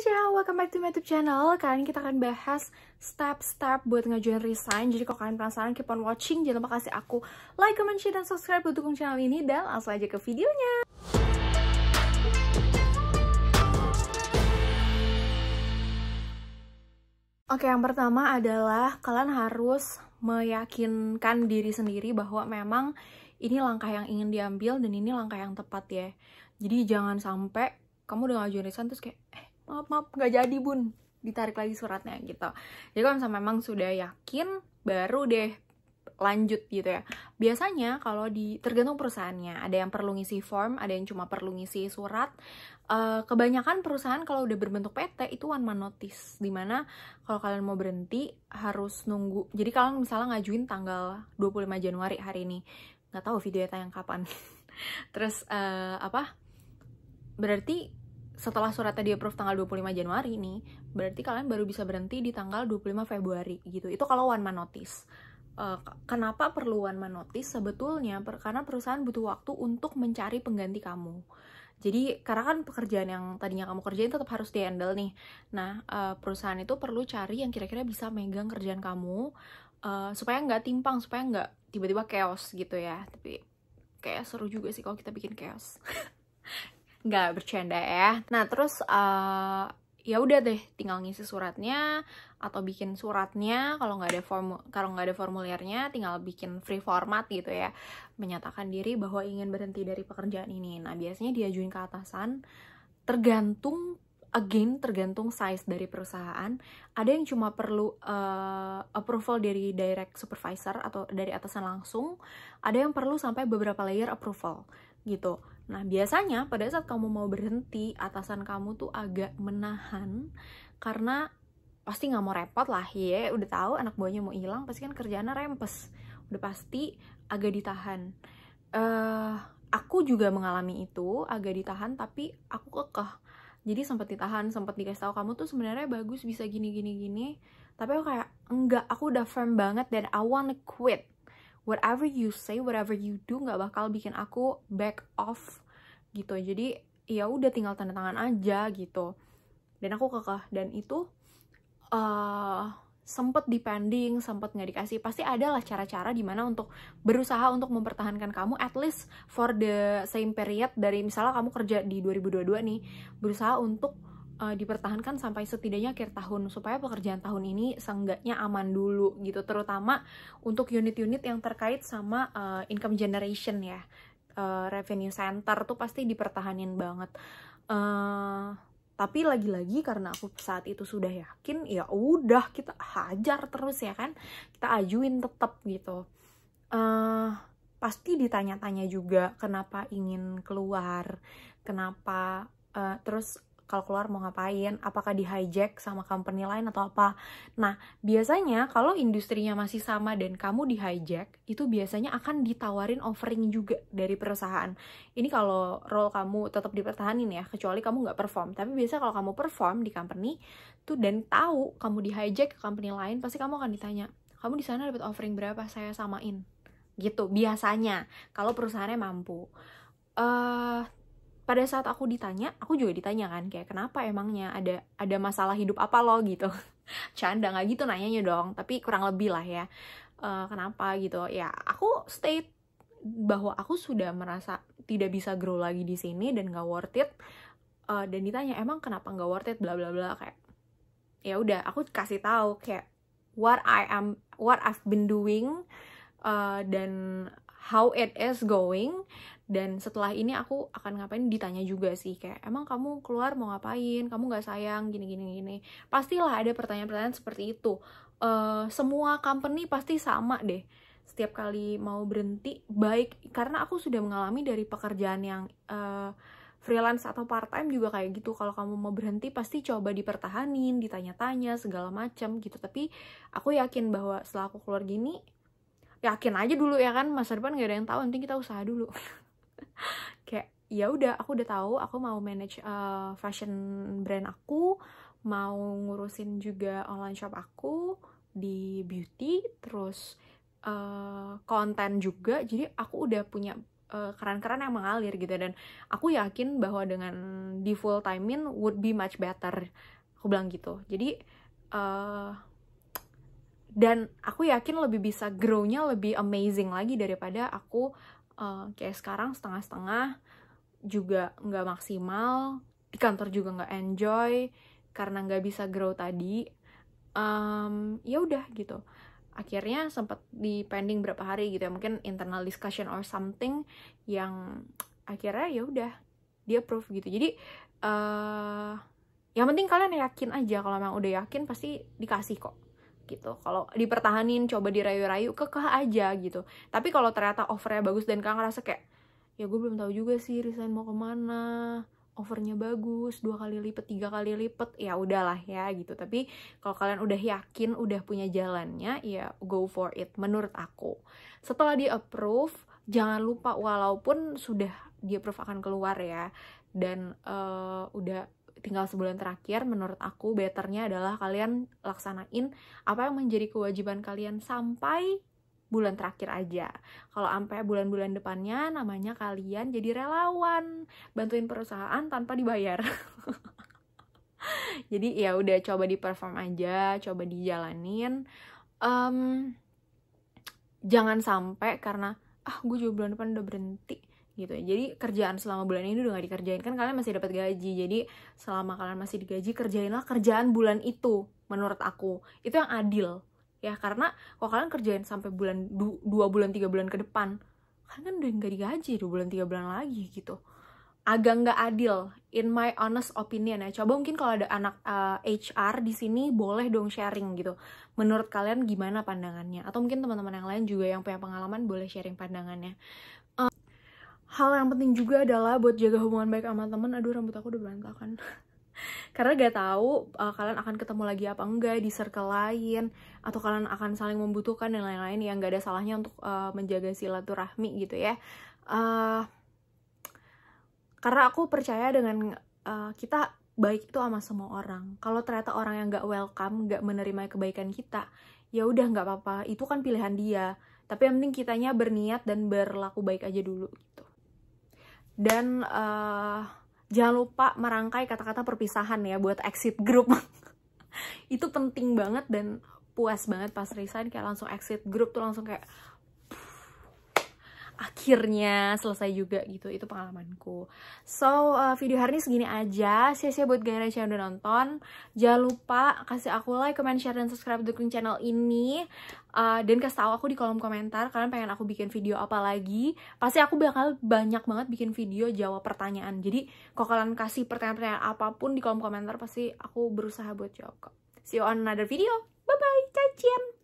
ciao, ya, welcome back to my YouTube channel Kali ini kita akan bahas step-step buat ngajuin resign Jadi kalau kalian penasaran, keep on watching Jangan lupa kasih aku like, comment, share, dan subscribe buat dukung channel ini Dan langsung aja ke videonya Oke, yang pertama adalah kalian harus meyakinkan diri sendiri bahwa memang ini langkah yang ingin diambil dan ini langkah yang tepat ya. Jadi jangan sampai kamu udah ngajuin resign terus kayak, eh maaf maaf nggak jadi bun ditarik lagi suratnya gitu jadi kalau misalnya memang sudah yakin baru deh lanjut gitu ya biasanya kalau di tergantung perusahaannya ada yang perlu ngisi form ada yang cuma perlu ngisi surat eh, kebanyakan perusahaan kalau udah berbentuk PT itu one man notice dimana kalau kalian mau berhenti harus nunggu jadi kalian misalnya ngajuin tanggal 25 Januari hari ini nggak tahu video tayang kapan terus uh, apa berarti setelah suratnya di approve tanggal 25 Januari ini berarti kalian baru bisa berhenti di tanggal 25 Februari gitu. Itu kalau one man notice. Uh, kenapa perlu one man notice? Sebetulnya per karena perusahaan butuh waktu untuk mencari pengganti kamu. Jadi karena kan pekerjaan yang tadinya kamu kerjain tetap harus di nih. Nah, uh, perusahaan itu perlu cari yang kira-kira bisa megang kerjaan kamu uh, supaya nggak timpang, supaya nggak tiba-tiba chaos gitu ya. Tapi kayak seru juga sih kalau kita bikin chaos. nggak bercanda ya nah terus uh, ya udah deh tinggal ngisi suratnya atau bikin suratnya kalau nggak ada form, kalau nggak ada formulirnya tinggal bikin free format gitu ya menyatakan diri bahwa ingin berhenti dari pekerjaan ini nah biasanya diajuin ke atasan tergantung again tergantung size dari perusahaan. Ada yang cuma perlu uh, approval dari direct supervisor atau dari atasan langsung, ada yang perlu sampai beberapa layer approval gitu. Nah, biasanya pada saat kamu mau berhenti, atasan kamu tuh agak menahan karena pasti nggak mau repot lah ya. Udah tahu anak buahnya mau hilang, pasti kan kerjaannya rempes. Udah pasti agak ditahan. Uh, aku juga mengalami itu, agak ditahan tapi aku kekeh. Jadi sempat ditahan, sempat dikasih tahu kamu tuh sebenarnya bagus bisa gini gini gini. Tapi aku kayak enggak, aku udah firm banget dan I wanna quit whatever you say whatever you do nggak bakal bikin aku back off gitu jadi ya udah tinggal tanda tangan aja gitu dan aku kekeh dan itu uh, sempet dipending, sempet nggak dikasih, pasti adalah cara-cara dimana untuk berusaha untuk mempertahankan kamu at least for the same period dari misalnya kamu kerja di 2022 nih, berusaha untuk uh, dipertahankan sampai setidaknya akhir tahun supaya pekerjaan tahun ini seenggaknya aman dulu gitu terutama untuk unit-unit yang terkait sama uh, income generation ya uh, revenue center tuh pasti dipertahanin banget uh, tapi lagi-lagi karena aku saat itu sudah yakin ya udah kita hajar terus ya kan kita ajuin tetap gitu uh, pasti ditanya-tanya juga kenapa ingin keluar kenapa uh, terus kalau keluar mau ngapain, apakah di hijack sama company lain atau apa. Nah, biasanya kalau industrinya masih sama dan kamu di hijack, itu biasanya akan ditawarin offering juga dari perusahaan. Ini kalau role kamu tetap dipertahanin ya, kecuali kamu nggak perform. Tapi biasa kalau kamu perform di company tuh dan tahu kamu di hijack ke company lain, pasti kamu akan ditanya, kamu di sana dapat offering berapa? Saya samain gitu biasanya kalau perusahaannya mampu. Uh, pada saat aku ditanya aku juga ditanya kan kayak kenapa emangnya ada ada masalah hidup apa lo gitu canda nggak gitu nanyanya dong tapi kurang lebih lah ya uh, kenapa gitu ya aku state bahwa aku sudah merasa tidak bisa grow lagi di sini dan gak worth it uh, dan ditanya emang kenapa gak worth it bla bla bla kayak ya udah aku kasih tahu kayak what I am what I've been doing uh, dan how it is going dan setelah ini aku akan ngapain ditanya juga sih kayak emang kamu keluar mau ngapain kamu nggak sayang gini gini gini pastilah ada pertanyaan-pertanyaan seperti itu uh, semua company pasti sama deh setiap kali mau berhenti baik karena aku sudah mengalami dari pekerjaan yang uh, freelance atau part time juga kayak gitu kalau kamu mau berhenti pasti coba dipertahanin ditanya-tanya segala macam gitu tapi aku yakin bahwa setelah aku keluar gini yakin aja dulu ya kan masa depan gak ada yang tahu penting kita usaha dulu kayak ya udah aku udah tahu aku mau manage uh, fashion brand aku mau ngurusin juga online shop aku di beauty terus uh, konten juga jadi aku udah punya eh, keran-keran uh, yang mengalir gitu dan aku yakin bahwa dengan di full timein would be much better aku bilang gitu jadi uh, dan aku yakin lebih bisa grow-nya lebih amazing lagi daripada aku uh, kayak sekarang setengah-setengah juga nggak maksimal di kantor juga nggak enjoy karena nggak bisa grow tadi um, ya udah gitu akhirnya sempat di pending berapa hari gitu ya mungkin internal discussion or something yang akhirnya ya udah dia proof gitu jadi uh, yang penting kalian yakin aja kalau memang udah yakin pasti dikasih kok gitu kalau dipertahanin coba dirayu-rayu kekeh aja gitu tapi kalau ternyata overnya bagus dan kak ngerasa kayak ya gue belum tahu juga sih resign mau kemana overnya bagus dua kali lipat tiga kali lipat ya udahlah ya gitu tapi kalau kalian udah yakin udah punya jalannya ya go for it menurut aku setelah di approve jangan lupa walaupun sudah di approve akan keluar ya dan uh, udah tinggal sebulan terakhir menurut aku betternya adalah kalian laksanain apa yang menjadi kewajiban kalian sampai bulan terakhir aja. Kalau sampai bulan-bulan depannya namanya kalian jadi relawan, bantuin perusahaan tanpa dibayar. jadi ya udah coba di perform aja, coba dijalanin. Um, jangan sampai karena ah gue juga bulan depan udah berhenti gitu ya. jadi kerjaan selama bulan ini udah gak dikerjain kan kalian masih dapat gaji jadi selama kalian masih digaji kerjainlah kerjaan bulan itu menurut aku itu yang adil ya karena kalau kalian kerjain sampai bulan du, dua bulan tiga bulan ke depan kalian kan udah nggak digaji dua bulan tiga bulan lagi gitu agak nggak adil in my honest opinion ya coba mungkin kalau ada anak uh, eh, HR di sini boleh dong sharing gitu menurut kalian gimana pandangannya atau mungkin teman-teman yang lain juga yang punya pengalaman boleh sharing pandangannya hal yang penting juga adalah buat jaga hubungan baik sama temen aduh rambut aku udah berantakan karena gak tahu uh, kalian akan ketemu lagi apa enggak di circle lain atau kalian akan saling membutuhkan dan lain-lain yang gak ada salahnya untuk uh, menjaga silaturahmi gitu ya uh, karena aku percaya dengan uh, kita baik itu sama semua orang kalau ternyata orang yang gak welcome gak menerima kebaikan kita ya udah gak apa-apa itu kan pilihan dia tapi yang penting kitanya berniat dan berlaku baik aja dulu gitu dan uh, jangan lupa merangkai kata-kata perpisahan ya buat exit group itu penting banget dan puas banget pas resign kayak langsung exit group tuh langsung kayak akhirnya selesai juga gitu itu pengalamanku so uh, video hari ini segini aja sia-sia buat Gaira yang udah nonton jangan lupa kasih aku like comment share dan subscribe dukung channel ini uh, dan kasih tahu aku di kolom komentar kalian pengen aku bikin video apa lagi pasti aku bakal banyak banget bikin video jawab pertanyaan jadi kalau kalian kasih pertanyaan-pertanyaan apapun di kolom komentar pasti aku berusaha buat jawab kok see you on another video bye bye cacian